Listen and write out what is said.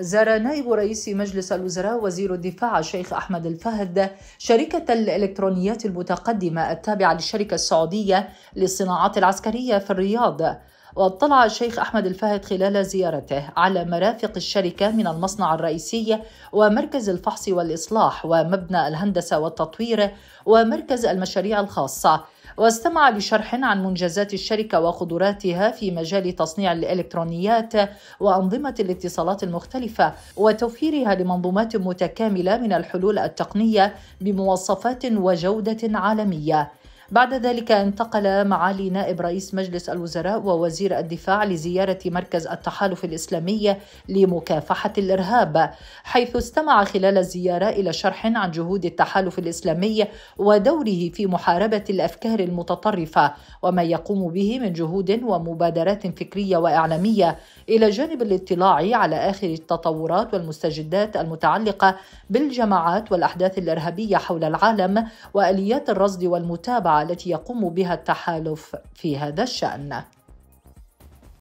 زار نائب رئيس مجلس الوزراء وزير الدفاع الشيخ أحمد الفهد شركة الإلكترونيات المتقدمة التابعة للشركة السعودية للصناعات العسكرية في الرياض واطلع الشيخ أحمد الفهد خلال زيارته على مرافق الشركة من المصنع الرئيسي ومركز الفحص والإصلاح ومبنى الهندسة والتطوير ومركز المشاريع الخاصة واستمع لشرح عن منجزات الشركة وقدراتها في مجال تصنيع الإلكترونيات وأنظمة الاتصالات المختلفة وتوفيرها لمنظومات متكاملة من الحلول التقنية بمواصفات وجودة عالمية بعد ذلك انتقل معالي نائب رئيس مجلس الوزراء ووزير الدفاع لزيارة مركز التحالف الإسلامي لمكافحة الإرهاب حيث استمع خلال الزيارة إلى شرح عن جهود التحالف الإسلامي ودوره في محاربة الأفكار المتطرفة وما يقوم به من جهود ومبادرات فكرية وإعلامية إلى جانب الاطلاع على آخر التطورات والمستجدات المتعلقة بالجماعات والأحداث الإرهابية حول العالم وآليات الرصد والمتابعة التي يقوم بها التحالف في هذا الشأن